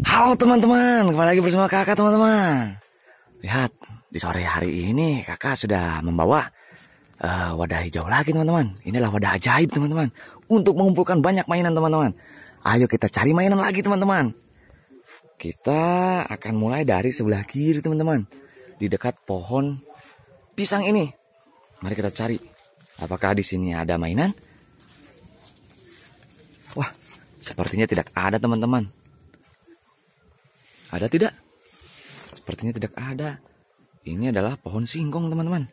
Halo teman-teman, kembali lagi bersama kakak teman-teman Lihat, di sore hari ini kakak sudah membawa uh, wadah hijau lagi teman-teman Inilah wadah ajaib teman-teman Untuk mengumpulkan banyak mainan teman-teman Ayo kita cari mainan lagi teman-teman Kita akan mulai dari sebelah kiri teman-teman Di dekat pohon pisang ini Mari kita cari Apakah di sini ada mainan? Wah, sepertinya tidak ada teman-teman ada tidak? Sepertinya tidak ada. Ini adalah pohon singkong, teman-teman.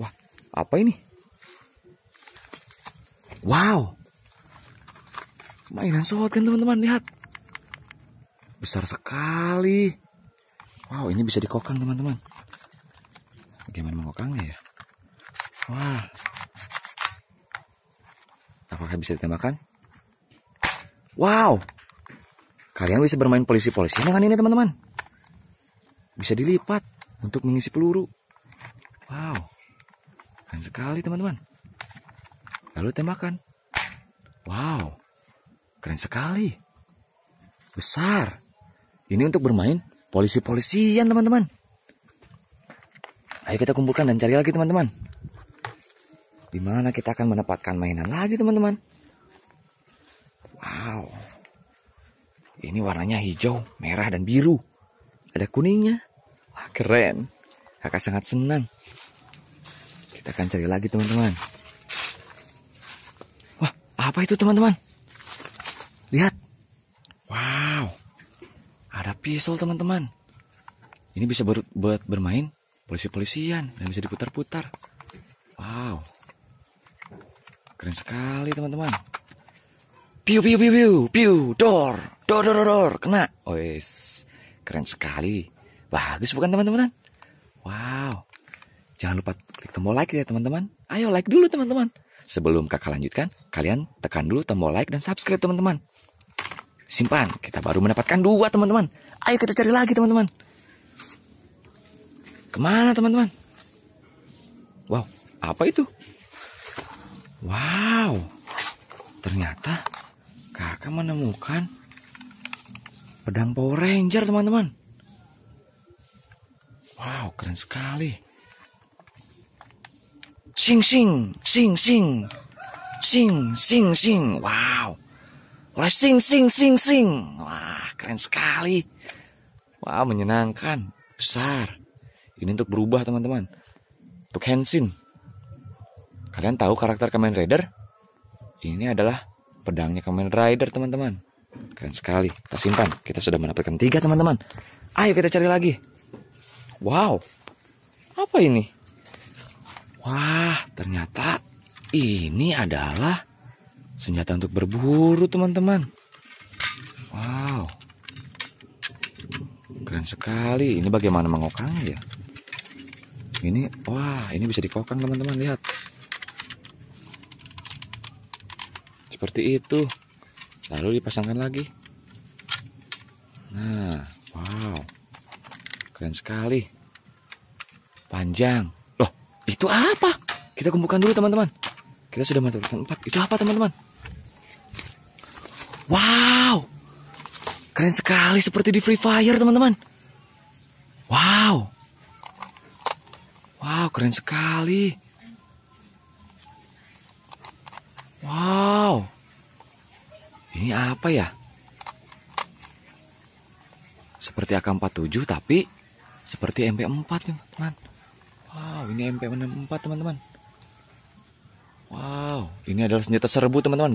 Wah, apa ini? Wow. Mainan shot kan, teman-teman. Lihat. Besar sekali. Wow, ini bisa dikokang, teman-teman. Bagaimana mengokangnya ya? Wah. Apakah bisa ditembakkan? Wow. Kalian bisa bermain polisi-polisi dengan ini teman-teman. Bisa dilipat untuk mengisi peluru. Wow, keren sekali teman-teman. Lalu tembakan. Wow, keren sekali. Besar. Ini untuk bermain polisi-polisian teman-teman. Ayo kita kumpulkan dan cari lagi teman-teman. Dimana kita akan mendapatkan mainan lagi teman-teman. Wow. Ini warnanya hijau, merah, dan biru. Ada kuningnya. Wah, keren. Kakak sangat senang. Kita akan cari lagi, teman-teman. Wah, apa itu, teman-teman? Lihat. Wow. Ada pisau, teman-teman. Ini bisa ber buat bermain polisi-polisian dan bisa diputar-putar. Wow. Keren sekali, teman-teman. Piu piu piu piu piu dor dor dor dor, dor. kena. Wes oh, keren sekali. Bagus bukan teman-teman? Wow. Jangan lupa klik tombol like ya teman-teman. Ayo like dulu teman-teman. Sebelum kakak lanjutkan, kalian tekan dulu tombol like dan subscribe teman-teman. Simpan, kita baru mendapatkan dua teman-teman. Ayo kita cari lagi teman-teman. Kemana teman-teman? Wow, apa itu? Wow, ternyata mereka menemukan pedang Power Ranger, teman-teman. Wow, keren sekali. Sing sing, sing sing. Sing sing sing. Wow. Wah sing sing sing sing. Wah, keren sekali. Wah, wow, menyenangkan. Besar. Ini untuk berubah, teman-teman. Untuk Henshin. Kalian tahu karakter Kamen Rider? Ini adalah pedangnya Kamen Rider teman-teman. Keren sekali. Kita simpan. Kita sudah mendapatkan tiga teman-teman. Ayo kita cari lagi. Wow. Apa ini? Wah, ternyata ini adalah senjata untuk berburu teman-teman. Wow. Keren sekali. Ini bagaimana mengokang ya? Ini, wah, ini bisa dikokang teman-teman. Lihat. seperti itu lalu dipasangkan lagi nah wow keren sekali panjang loh itu apa kita kumpulkan dulu teman-teman kita sudah mendapatkan empat itu apa teman-teman wow keren sekali seperti di free fire teman-teman wow wow keren sekali Wow. Ini apa ya? Seperti AK47 tapi seperti MP4 teman. teman Wow, ini MP4 teman-teman. Wow, ini adalah senjata serbu teman-teman.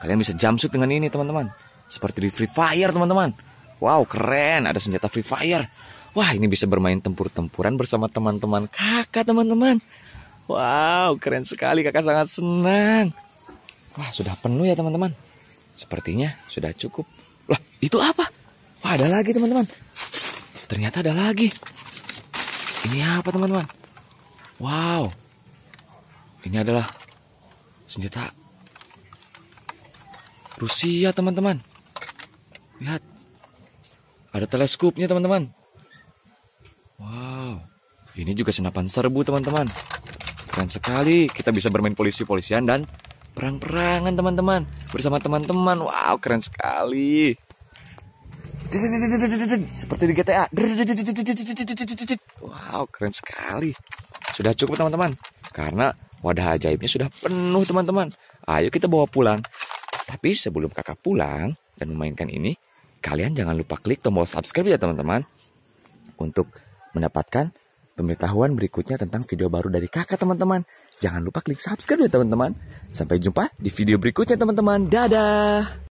Kalian bisa jumpsuit dengan ini teman-teman. Seperti di Free Fire teman-teman. Wow, keren. Ada senjata Free Fire. Wah, ini bisa bermain tempur-tempuran bersama teman-teman kakak teman-teman. Wow, keren sekali. Kakak sangat senang. Wah, sudah penuh ya teman-teman. Sepertinya sudah cukup. Lah, itu apa? Wah, ada lagi teman-teman. Ternyata ada lagi. Ini apa teman-teman? Wow. Ini adalah senjata Rusia teman-teman. Lihat. Ada teleskopnya teman-teman. Wow. Ini juga senapan serbu teman-teman. Keren sekali, kita bisa bermain polisi-polisian dan perang-perangan teman-teman bersama teman-teman. Wow, keren sekali. Seperti di GTA. Wow, keren sekali. Sudah cukup teman-teman. Karena wadah ajaibnya sudah penuh teman-teman. Ayo kita bawa pulang. Tapi sebelum kakak pulang dan memainkan ini, kalian jangan lupa klik tombol subscribe ya teman-teman. Untuk mendapatkan pemberitahuan berikutnya tentang video baru dari kakak teman-teman. Jangan lupa klik subscribe ya teman-teman. Sampai jumpa di video berikutnya teman-teman. Dadah!